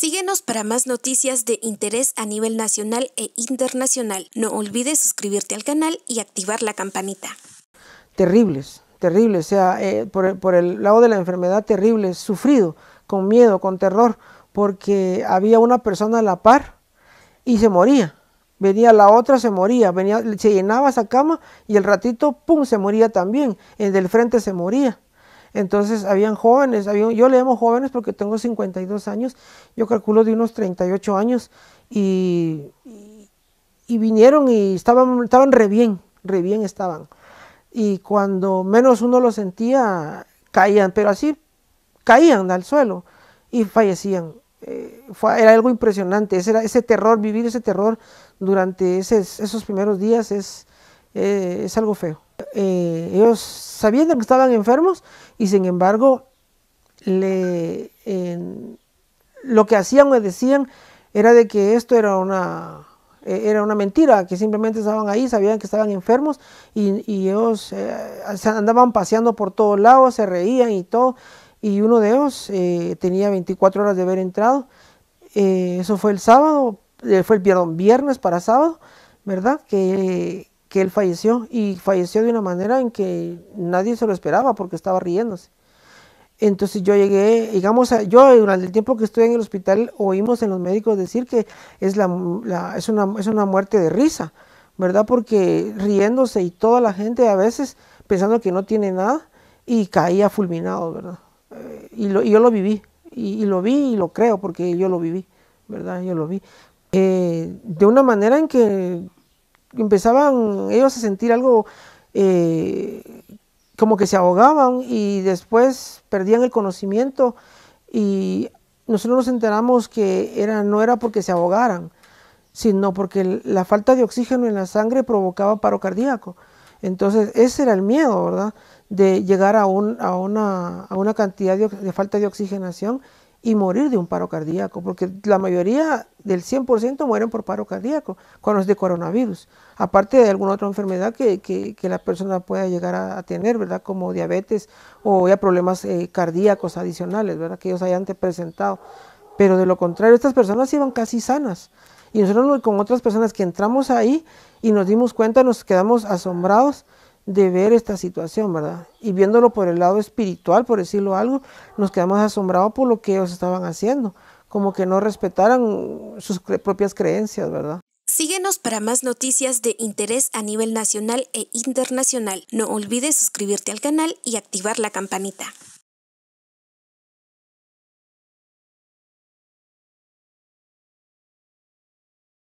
Síguenos para más noticias de interés a nivel nacional e internacional. No olvides suscribirte al canal y activar la campanita. Terribles, terribles, o sea, eh, por, el lado de la enfermedad, terribles, sufrido, con miedo, con terror, porque había una persona a la par y se moría. Venía la otra, se moría, venía, se llenaba esa cama y el ratito, ¡pum!, se moría también. El del frente se moría. Entonces, habían jóvenes, yo le llamo jóvenes porque tengo 52 años, yo calculo de unos 38 años, y, y vinieron y estaban, estaban re bien, re bien estaban. Y cuando menos uno lo sentía, caían, pero así caían al suelo y fallecían. Eh, era algo impresionante, ese, era, ese terror, vivir ese terror durante esos primeros días es, eh, es algo feo. Eh, ellos sabían que estaban enfermos y sin embargo lo que hacían o decían era de que esto era una, e, era una mentira, que simplemente estaban ahí, sabían que estaban enfermos y, ellos eh, andaban paseando por todos lados, se reían y todo. Y uno de ellos eh, tenía 24 horas de haber entrado. eso fue el sábado, fue el viernes para sábado, ¿verdad? Que que él falleció y falleció de una manera en que nadie se lo esperaba porque estaba riéndose. Entonces yo llegué, digamos, yo durante el tiempo que estuve en el hospital oímos en los médicos decir que es, la, es, una, es una muerte de risa, ¿verdad? Porque riéndose y toda la gente a veces pensando que no tiene nada y caía fulminado, ¿verdad? Eh, y, yo lo viví, y, lo vi y lo creo porque yo lo viví, ¿verdad? Yo lo vi. Eh, de una manera en que empezaban ellos a sentir algo eh, como que se ahogaban y después perdían el conocimiento y nosotros nos enteramos que era, no era porque se ahogaran, sino porque la falta de oxígeno en la sangre provocaba paro cardíaco. Entonces, ese era el miedo, ¿verdad? De llegar a, un, a, una, a una, cantidad de, falta de oxigenación y morir de un paro cardíaco, porque la mayoría del 100% mueren por paro cardíaco cuando es de coronavirus, aparte de alguna otra enfermedad que, que, la persona pueda llegar a, tener, ¿verdad? Como diabetes o ya problemas eh, cardíacos adicionales, ¿verdad? Que ellos hayan presentado. Pero de lo contrario, estas personas iban casi sanas. Y nosotros con otras personas que entramos ahí y nos dimos cuenta, nos quedamos asombrados de ver esta situación, ¿verdad? Y viéndolo por el lado espiritual, por decirlo algo, nos quedamos asombrados por lo que ellos estaban haciendo, como que no respetaran sus propias creencias, ¿verdad? Síguenos para más noticias de interés a nivel nacional e internacional. No olvides suscribirte al canal y activar la campanita.